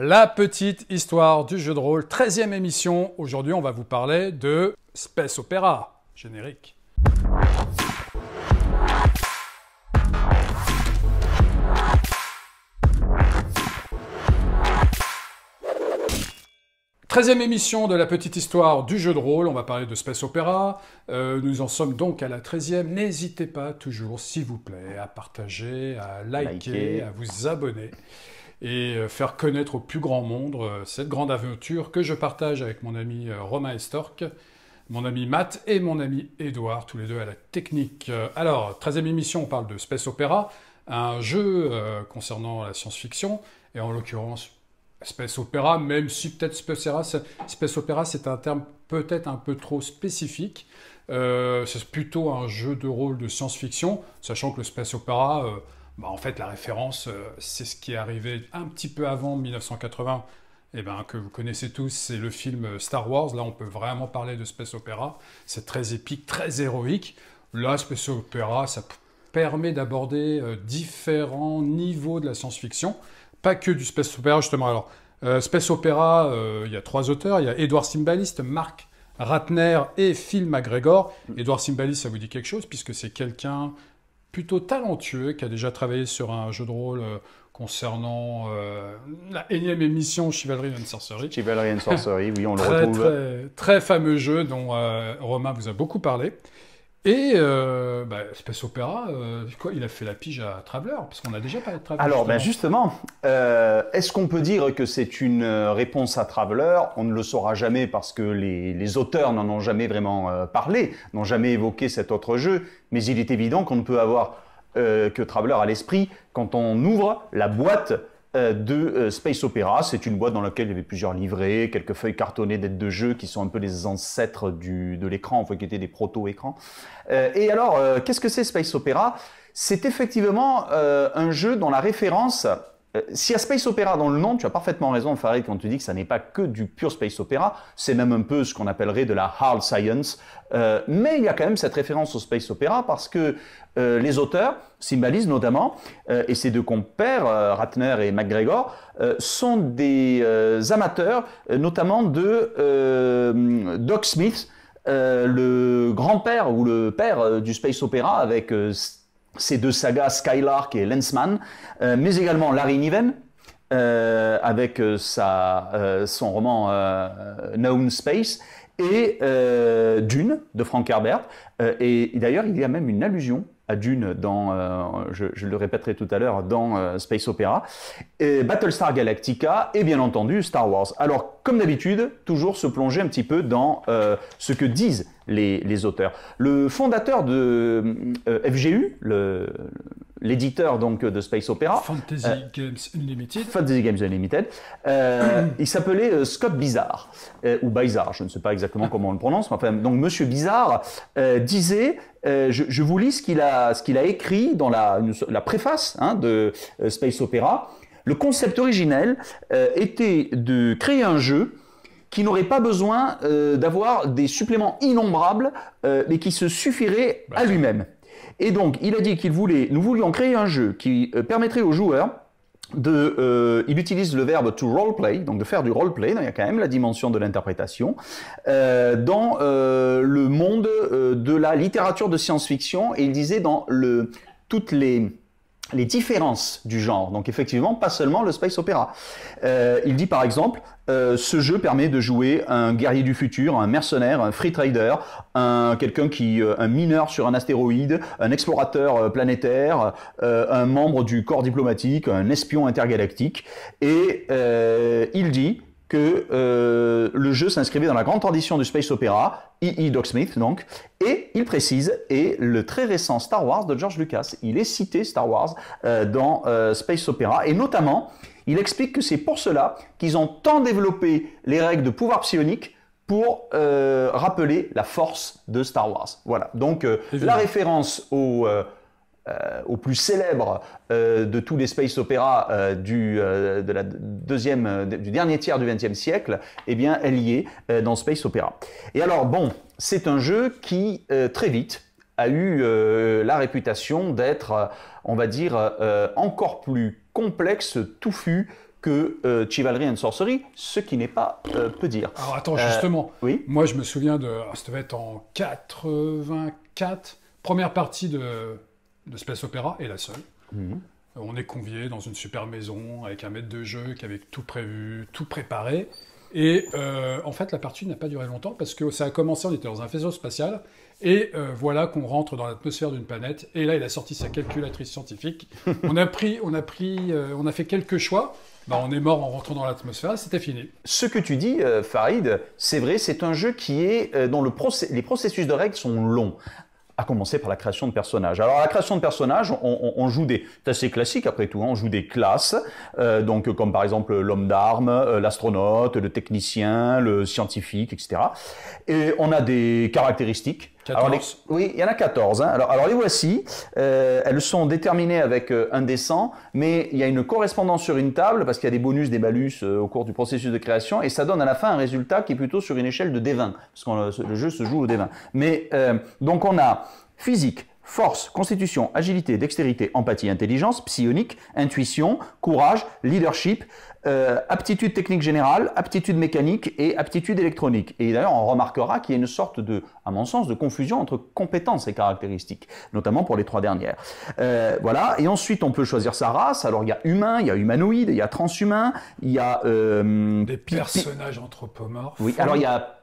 La petite histoire du jeu de rôle, 13e émission. Aujourd'hui, on va vous parler de Space Opera, générique. Treizième émission de la petite histoire du jeu de rôle, on va parler de Space Opera. Euh, nous en sommes donc à la 13e. N'hésitez pas toujours, s'il vous plaît, à partager, à liker. à vous abonner et euh, faire connaître au plus grand monde euh, cette grande aventure que je partage avec mon ami euh, Romain Estorc, mon ami Matt et mon ami Edouard, tous les deux à la technique. Alors, 13e émission, on parle de Space Opera, un jeu concernant la science-fiction, et en l'occurrence Space Opera, même si peut-être Space Opera, c'est un terme peut-être un peu trop spécifique. c'est plutôt un jeu de rôle de science-fiction, sachant que le Space Opera, bah, en fait, la référence, euh, c'est ce qui est arrivé un petit peu avant 1980, eh ben, que vous connaissez tous, c'est le film euh, Star Wars. Là, on peut vraiment parler de space opéra. C'est très épique, très héroïque. Là, space opéra, ça permet d'aborder euh, différents niveaux de la science-fiction, pas que du space opéra justement. Alors, space opéra, il y a trois auteurs. Il y a Edward Simbaliste, Marc Ratner et Phil McGregor. Mm. Edward Simbaliste, ça vous dit quelque chose puisque c'est quelqu'un plutôt talentueux qui a déjà travaillé sur un jeu de rôle euh, concernant euh, la énième émission Chivalry and Sorcery. Chivalry and Sorcery, oui, on le très, retrouve. Très, fameux jeu dont euh, Romain vous a beaucoup parlé. Et euh, bah, Space Opera, euh, quoi, il a fait la pige à Traveler, parce qu'on a déjà parlé de Traveler. Alors, ben, justement, euh, est-ce qu'on peut dire que c'est une réponse à Traveler On ne le saura jamais parce que les, auteurs n'en ont jamais vraiment parlé, n'ont jamais évoqué cet autre jeu, mais il est évident qu'on ne peut avoir que Traveller à l'esprit quand on ouvre la boîte euh, de euh, Space Opera. C'est une boîte dans laquelle il y avait plusieurs livrets, quelques feuilles cartonnées d'aides de jeu qui sont un peu les ancêtres du, de l'écran, enfin qui étaient des proto-écrans. Euh, et alors, qu'est-ce que c'est Space Opera C'est effectivement un jeu dont la référence si euh, s'il y a space Opera dans le nom, tu as parfaitement raison, Farid, quand tu dis que ça n'est pas que du pur space Opera, c'est même un peu ce qu'on appellerait de la hard science. Euh, mais il y a quand même cette référence au space Opera, parce que euh, les auteurs, Simbalis notamment, et ses deux compères, Ratner et McGregor, sont des amateurs, notamment de Doc Smith, le grand-père ou le père du space Opera, avec ces deux sagas Skylark et Lensman, euh, mais également Larry Niven, euh, avec euh, son roman Known Space, et Dune de Frank Herbert. et d'ailleurs, il y a même une allusion à Dune dans, euh, je, je, le répéterai tout à l'heure, dans euh, Space Opera, et Battlestar Galactica et bien entendu Star Wars. Alors, comme d'habitude, toujours se plonger un petit peu dans euh, ce que disent les, les, auteurs. Le fondateur de FGU, le, l'éditeur donc de Space Opera. Fantasy euh, Games Unlimited. Fantasy Games Unlimited. Euh, il s'appelait euh, Scott Bizarre ou Bizarre, je ne sais pas exactement comment on le prononce, donc Monsieur Bizarre disait. Je, vous lis ce qu'il a, ce qu'il a écrit dans la, préface hein, de Space Opera. Le concept originel était de créer un jeu qui n'aurait pas besoin d'avoir des suppléments innombrables, mais qui se suffirait à bah, lui-même. Et donc, il a dit qu'il voulait, nous voulions créer un jeu qui euh, permettrait aux joueurs de, euh, il utilise le verbe to role play, donc de faire du roleplay, play, il y a quand même la dimension de l'interprétation, euh, dans le monde de la littérature de science-fiction, et il disait dans le, toutes les les différences du genre. Donc effectivement, pas seulement le space Opera. Euh, il dit par exemple, euh, ce jeu permet de jouer un guerrier du futur, un mercenaire, un free trader, un quelqu'un qui, euh, un mineur sur un astéroïde, un explorateur planétaire, un membre du corps diplomatique, un espion intergalactique. Et il dit, que euh, le jeu s'inscrivait dans la grande tradition du space opera, i.e. E Doc Smith donc, et il précise, et le très récent Star Wars de George Lucas, il est cité Star Wars euh, dans euh, space Opera. et notamment, il explique que c'est pour cela qu'ils ont tant développé les règles de pouvoir psionique pour rappeler la force de Star Wars. Voilà, donc la référence au euh, au plus célèbre euh, de tous les space opéras euh, du, de la deuxième, du dernier tiers du XXe siècle, eh bien, elle y est dans Space Opera. Et alors, bon, c'est un jeu qui, très vite, a eu la réputation d'être, on va dire, encore plus complexe, touffu que Chivalry and Sorcery, ce qui n'est pas peu dire. Alors attends, justement, oui moi je me souviens de, ah, ça devait être en 84, première partie de de Space Opera est la seule. Mhm. On est convié dans une super maison avec un maître de jeu qui avait tout prévu, tout préparé. Et euh, en fait, la partie n'a pas duré longtemps parce que ça a commencé, on était dans un faisceau spatial, et euh, voilà qu'on rentre dans l'atmosphère d'une planète. Et là, il a sorti sa calculatrice scientifique. on a pris, on a pris, euh, on a fait quelques choix. Bah, on est mort en rentrant dans l'atmosphère, c'était fini. Ce que tu dis, Farid, c'est vrai, c'est un jeu qui est dont le les processus de règles sont longs à commencer par la création de personnages. Alors, la création de personnages, on, joue des... C'est assez classique, après tout, hein, on joue des classes, euh, donc comme par exemple l'homme d'armes, euh, l'astronaute, le technicien, le scientifique, etc. Et on a des caractéristiques, oui, il y en a 14. Hein. Alors, alors les voici. Euh, elles sont déterminées avec euh, un dessin, mais il y a une correspondance sur une table parce qu'il y a des bonus, des balus euh, au cours du processus de création et ça donne à la fin un résultat qui est plutôt sur une échelle de D20 parce que le jeu se joue au D20. Mais donc on a physique, force, constitution, agilité, dextérité, empathie, intelligence, psionique, intuition, courage, leadership, euh, aptitude technique générale, aptitude mécanique et aptitude électronique. Et d'ailleurs, on remarquera qu'il y a une sorte de, à mon sens, de confusion entre compétences et caractéristiques, notamment pour les trois dernières. Euh, voilà. Et ensuite, on peut choisir sa race. Alors, il y a humain, il y a humanoïde, il y a transhumain, il y a euh, des personnages anthropomorphes. Oui. Alors, il y a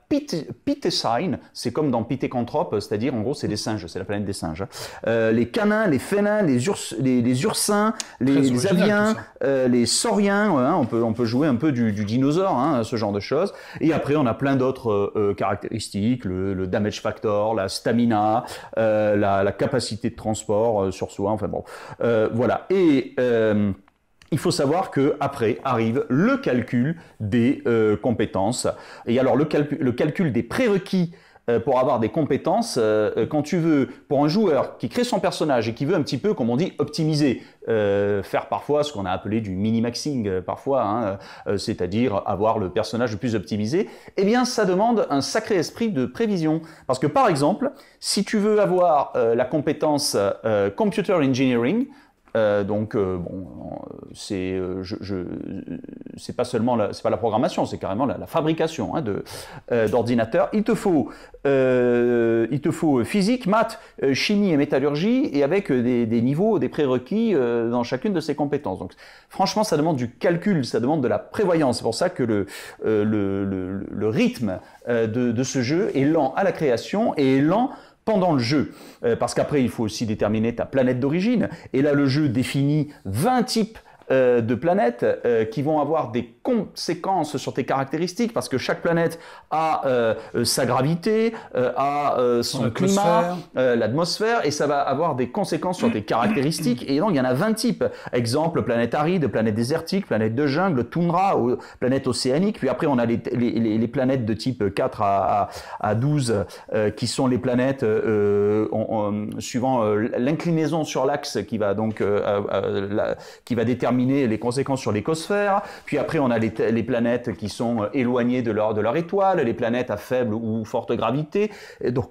sign c'est comme dans Pithecanthropes, c'est-à-dire en gros c'est des singes, c'est la planète des singes. Hein. Euh, les canins, les félins, les, urs, les, les ursins, les, aviens, euh, les sauriens, hein, on, peut, on peut jouer un peu du, dinosaure, hein, ce genre de choses. Et après on a plein d'autres euh, caractéristiques, le, damage factor, la stamina, la, la, capacité de transport sur soi, enfin bon. voilà. Et il faut savoir que après arrive le calcul des euh, compétences. Et alors le, calcul, des prérequis euh, pour avoir des compétences, euh, quand tu veux, pour un joueur qui crée son personnage et qui veut un petit peu, comme on dit, optimiser, faire parfois ce qu'on a appelé du minimaxing parfois, hein, c'est-à-dire avoir le personnage le plus optimisé, eh bien ça demande un sacré esprit de prévision. Parce que par exemple, si tu veux avoir la compétence Computer Engineering, euh, donc, euh, bon, euh, c'est je, pas seulement la, pas la programmation, c'est carrément la, fabrication hein, d'ordinateurs. il te faut, il te faut physique, maths, chimie et métallurgie, et avec des, niveaux, des prérequis dans chacune de ces compétences. Donc, franchement, ça demande du calcul, ça demande de la prévoyance. C'est pour ça que le, le, le, rythme de, de, ce jeu est lent à la création et est lent pendant le jeu, euh, parce qu'après il faut aussi déterminer ta planète d'origine, et là le jeu définit 20 types euh, de planètes euh, qui vont avoir des conséquences sur tes caractéristiques, parce que chaque planète a euh, euh, sa gravité, euh, a son, climat, l'atmosphère, et ça va avoir des conséquences sur tes caractéristiques. Et donc, il y en a 20 types. Exemple, planète aride, planète désertique, planète de jungle, toundra, ou, planète océanique. Puis après, on a les, les, les, planètes de type 4 à, à, 12, qui sont les planètes suivant l'inclinaison sur l'axe qui va donc qui va déterminer les conséquences sur l'écosphère. Puis après, on a les, planètes qui sont euh, éloignées de leur, de leur étoile, les planètes à faible ou forte gravité. Et donc,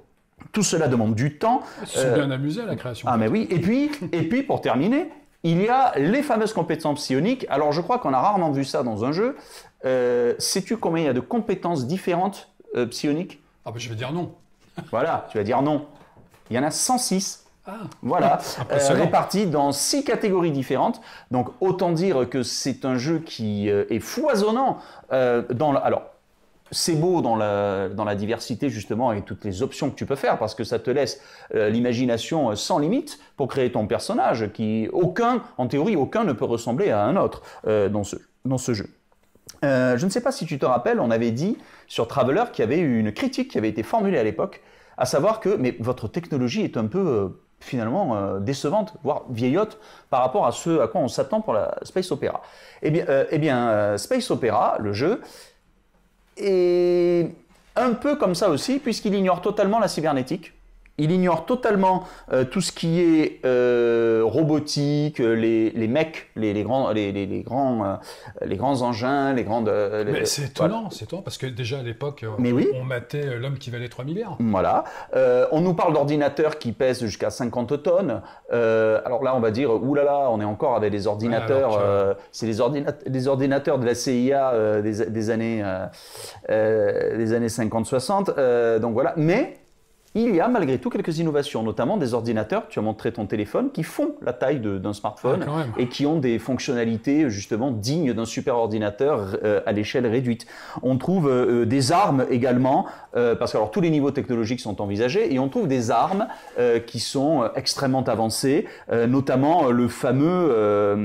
tout cela demande du temps. C'est euh, bien amusé à la création. Ah mais oui. Et puis, et puis pour terminer, il y a les fameuses compétences psioniques. Alors je crois qu'on a rarement vu ça dans un jeu. Euh, sais-tu combien il y a de compétences différentes psioniques Ah bah, je vais dire non. voilà, tu vas dire non. Il y en a 106. Ah. Voilà, se euh, répartit dans six catégories différentes. Donc autant dire que c'est un jeu qui euh, est foisonnant. Euh, dans alors, c'est beau dans la, dans la diversité justement et toutes les options que tu peux faire parce que ça te laisse l'imagination sans limite pour créer ton personnage qui aucun, en théorie, aucun ne peut ressembler à un autre dans, ce, dans ce jeu. je ne sais pas si tu te rappelles, on avait dit sur Traveller qu'il y avait eu une critique qui avait été formulée à l'époque, à savoir que mais votre technologie est un peu finalement euh, décevante, voire vieillotte par rapport à ce à quoi on s'attend pour la Space Opera. Eh bien, euh, eh bien euh, Space Opera, le jeu, est un peu comme ça aussi, puisqu'il ignore totalement la cybernétique. Il ignore totalement euh, tout ce qui est euh, robotique, euh, les, les mecs, les, les grands, les, les grands, les grands engins, les grandes. Mais c'est étonnant, c'est étonnant, parce que déjà à l'époque, on, oui. matait l'homme qui valait 3 milliards. Voilà. on nous parle d'ordinateurs qui pèsent jusqu'à 50 tonnes. alors là, on va dire, oulala, on est encore avec des ordinateurs. c'est les, ordinateurs de la CIA des, des, années, des années 50-60. donc voilà. Mais il y a malgré tout quelques innovations, notamment des ordinateurs, tu as montré ton téléphone, qui font la taille d'un smartphone ah, et qui ont des fonctionnalités justement dignes d'un super ordinateur euh, à l'échelle réduite. On trouve euh, euh, des armes également, parce que alors, tous les niveaux technologiques sont envisagés, et on trouve des armes qui sont extrêmement avancées, notamment le fameux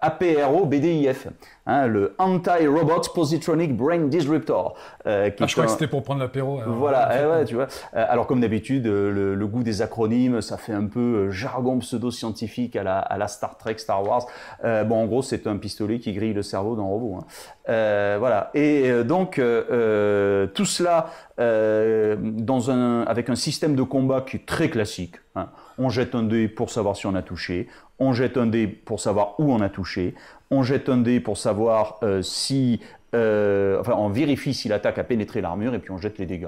APRO BDIF. Hein, le Anti-Robot Positronic Brain Disruptor. Ah, je crois que c'était pour prendre l'apéro. Voilà, eh tu vois. alors comme d'habitude, euh, le, goût des acronymes, ça fait un peu euh, jargon pseudo-scientifique à la, Star Trek, Star Wars. Euh, bon, en gros, c'est un pistolet qui grille le cerveau d'un robot. Hein. voilà. Et donc, tout cela dans un, avec un système de combat qui est très classique. Hein. On jette un dé pour savoir si on a touché. On jette un dé pour savoir où on a touché. On jette un dé pour savoir si euh, enfin, on vérifie si l'attaque a pénétré l'armure et puis on jette les dégâts.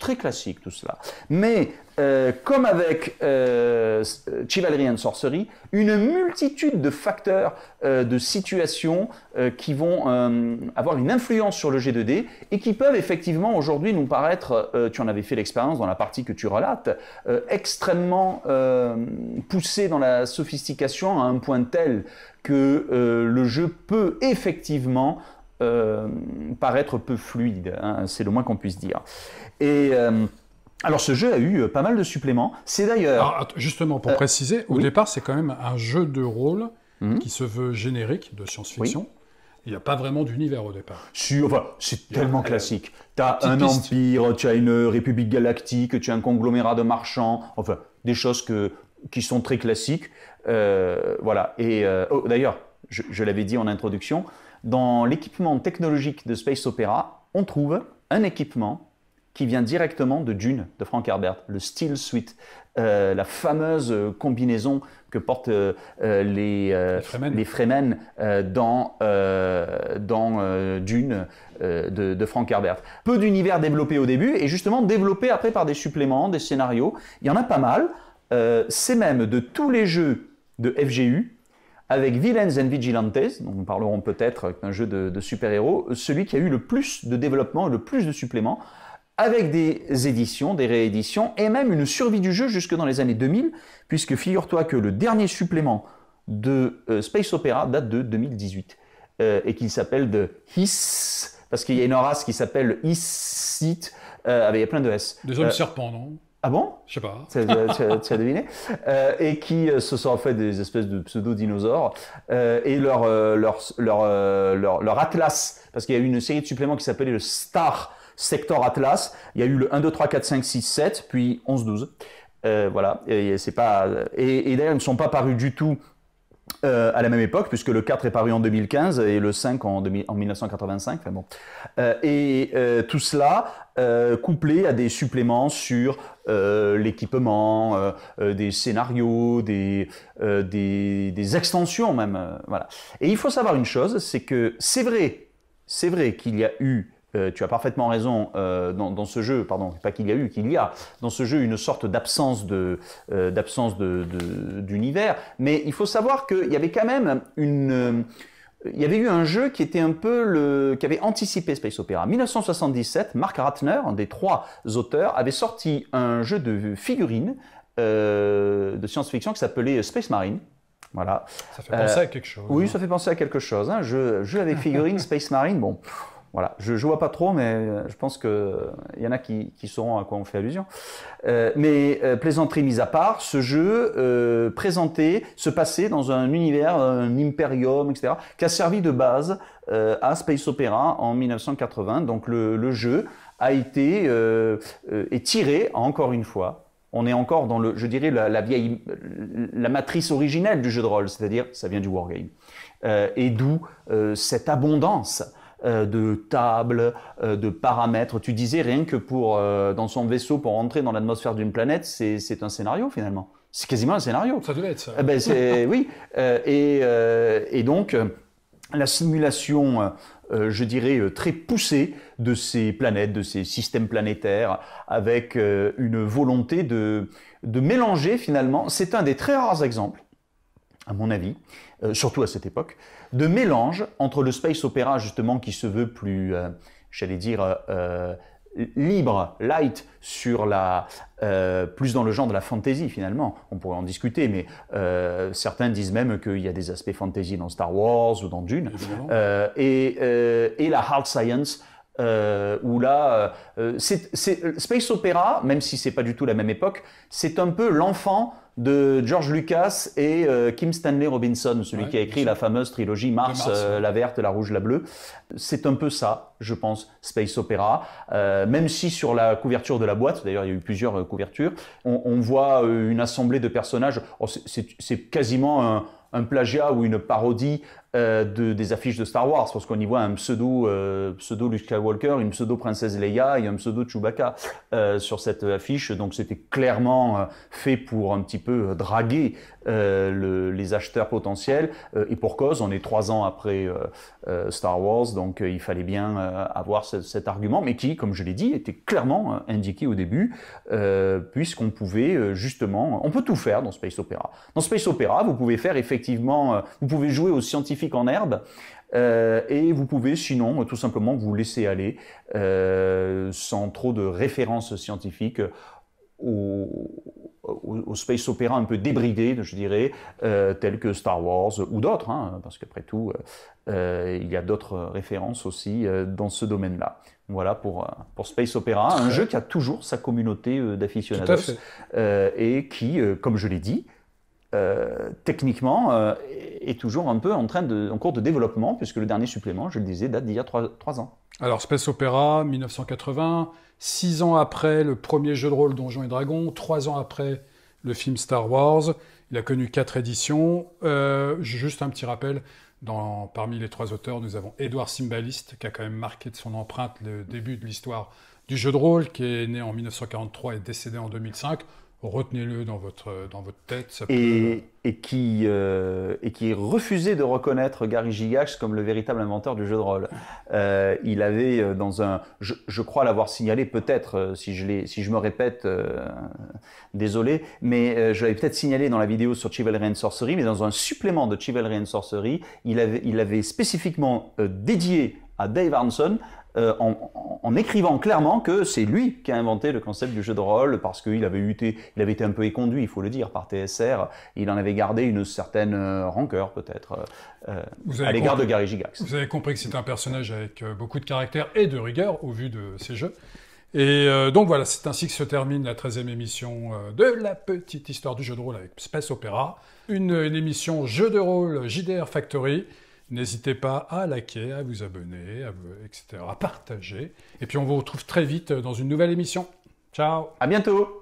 très classique tout cela. Mais euh, comme avec euh, Chivalry and Sorcery, une multitude de facteurs, de situations qui vont avoir une influence sur le G2D et qui peuvent effectivement aujourd'hui nous paraître, tu en avais fait l'expérience dans la partie que tu relates, extrêmement poussés dans la sophistication à un point tel que le jeu peut effectivement euh, paraître peu fluide, hein, c'est le moins qu'on puisse dire. Et euh, alors ce jeu a eu euh, pas mal de suppléments. C'est d'ailleurs... Justement, pour préciser, au départ, c'est quand même un jeu de rôle mhm. qui se veut générique de science-fiction. Il n'y a pas vraiment d'univers au départ. Si, c'est tellement classique. Tu as un empire, tu as une république galactique, tu as un conglomérat de marchands, enfin, des choses que, qui sont très classiques. voilà. Et oh, d'ailleurs, je l'avais dit en introduction, dans l'équipement technologique de Space Opera, on trouve un équipement qui vient directement de Dune, de Frank Herbert, le Steel Suite, euh, la fameuse combinaison que portent euh, euh, les, les Fremen, dans, dans Dune de, de, Frank Herbert. Peu d'univers développés au début et justement développés après par des suppléments, des scénarios. Il y en a pas mal. C'est même de tous les jeux de FGU, avec Villains and Vigilantes, dont nous parlerons peut-être d'un jeu de, super-héros, celui qui a eu le plus de développement et le plus de suppléments, avec des éditions, des rééditions, et même une survie du jeu jusque dans les années 2000, puisque figure-toi que le dernier supplément de euh, Space Opera date de 2018, euh, et qu'il s'appelle de His parce qu'il y a une race qui s'appelle Hissite, euh, y a plein de S. Des hommes serpents, non ah bon Je sais pas. Tu as, as, deviné euh, Et qui euh, se sont fait des espèces de pseudo-dinosaures. Euh, et leur, euh, leur, euh, leur, leur, atlas, parce qu'il y a eu une série de suppléments qui s'appelait le Star Sector Atlas. Il y a eu le 1, 2, 3, 4, 5, 6, 7, puis 11, 12. voilà. Et, c'est pas... et, et d'ailleurs, ils ne sont pas parus du tout euh, à la même époque, puisque le 4 est paru en 2015 et le 5 en, en 1985. bon. Euh, et euh, tout cela couplé à des suppléments sur l'équipement, des scénarios, des, des, des extensions même. voilà. Et il faut savoir une chose, c'est que c'est vrai, c'est vrai qu'il y a eu euh, tu as parfaitement raison euh, dans, ce jeu, pardon, pas qu'il y a eu, qu'il y a dans ce jeu une sorte d'absence de euh, de d'univers. Mais il faut savoir qu'il y avait quand même une il y avait eu un jeu qui était un peu le, qui avait anticipé Space Opera. 1977, Mark Ratner, un des trois auteurs, avait sorti un jeu de figurines de science-fiction qui s'appelait Space Marine. Voilà. Ça fait penser à quelque chose. Oui, ça fait penser à quelque chose. Un hein. jeu, avec figurines, Space Marine. Bon. Voilà, je ne vois pas trop, mais euh, je pense qu'il y en a qui, qui, sauront à quoi on fait allusion. Euh, mais euh, plaisanterie mise à part, ce jeu présenté se passait dans un univers, un imperium, etc., qui a servi de base à Space Opera en 1980. Donc le, jeu a été est tiré encore une fois. On est encore dans le, je dirais, la, vieille, la matrice originelle du jeu de rôle, c'est-à-dire ça vient du wargame, et d'où cette abondance euh, de tables, euh, de paramètres. Tu disais rien que pour euh, dans son vaisseau pour entrer dans l'atmosphère d'une planète, c'est un scénario finalement. C'est quasiment un scénario. Ça devait être ça. Eh ben, c'est oui. Et, donc la simulation. je dirais, très poussée de ces planètes, de ces systèmes planétaires, avec une volonté de, de mélanger finalement. C'est un des très rares exemples à mon avis, euh, surtout à cette époque, de mélange entre le space opéra justement qui se veut plus, euh, j'allais dire, euh, libre, light, sur la, plus dans le genre de la fantasy finalement. On pourrait en discuter, mais certains disent même qu'il y a des aspects fantasy dans Star Wars ou dans Dune, et, et, la hard science. où là, c'est Space Opera, même si c'est pas du tout la même époque, c'est un peu l'enfant de George Lucas et euh, Kim Stanley Robinson, celui qui a écrit la fameuse trilogie Mars, euh, la verte, la rouge, la bleue. C'est un peu ça, je pense, Space Opera. Euh, même si sur la couverture de la boîte, d'ailleurs il y a eu plusieurs couvertures, on, voit une assemblée de personnages. Oh, c'est quasiment un plagiat ou une parodie euh, de, des affiches de Star Wars, parce qu'on y voit un pseudo, euh, pseudo Luke Skywalker, une pseudo princesse Leia et un pseudo Chewbacca euh, sur cette affiche. Donc c'était clairement fait pour un petit peu draguer les acheteurs potentiels. et pour cause, on est trois ans après Star Wars, donc il fallait bien avoir cet argument, mais qui, comme je l'ai dit, était clairement indiqué au début, puisqu'on pouvait justement, on peut tout faire dans Space Opera. Dans Space Opera, vous pouvez faire effectivement, vous pouvez jouer aux scientifiques en herbe. Euh, et vous pouvez sinon euh, tout simplement vous laisser aller euh, sans trop de références scientifiques au, au, space opéra un peu débridé, je dirais, tel que Star Wars ou d'autres, hein, parce qu'après tout, il y a d'autres références aussi dans ce domaine-là. Voilà pour, pour Space Opera, un jeu qui a toujours sa communauté d'aficionados et qui, comme je l'ai dit, techniquement, euh, est toujours un peu en, train cours de développement, puisque le dernier supplément, je le disais, date d'il y a trois ans. Alors Space Opera, 1980, six ans après le premier jeu de rôle Donjons et Dragons, trois ans après le film Star Wars, il a connu quatre éditions. Euh, juste un petit rappel, parmi les trois auteurs, nous avons Édouard Simbaliste, qui a quand même marqué de son empreinte le début de l'histoire du jeu de rôle, qui est né en 1943 et décédé en 2005 retenez-le dans votre, dans votre tête. et, qui, euh, et qui refusait de reconnaître Gary Gigax comme le véritable inventeur du jeu de rôle. Euh, il avait euh, dans un... Je, crois l'avoir signalé peut-être, si, je si je me répète, désolé, mais je l'avais peut-être signalé dans la vidéo sur Chivalry and Sorcery, mais dans un supplément de Chivalry and Sorcery, il avait, il avait spécifiquement dédié à Dave Arnson euh, en, écrivant clairement que c'est lui qui a inventé le concept du jeu de rôle parce qu'il avait été, il avait été un peu éconduit, il faut le dire, par TSR. Il en avait gardé une certaine euh, rancœur peut-être euh, à l'égard de Gary Gigax. Vous avez compris que c'est un personnage avec beaucoup de caractère et de rigueur au vu de ses jeux. Et donc voilà, c'est ainsi que se termine la 13e émission de la petite histoire du jeu de rôle avec Space Opera. Une, une émission jeu de rôle JDR Factory. N'hésitez pas à liker, à vous abonner, etc., à partager. Et puis on vous retrouve très vite euh, dans une nouvelle émission. Ciao À bientôt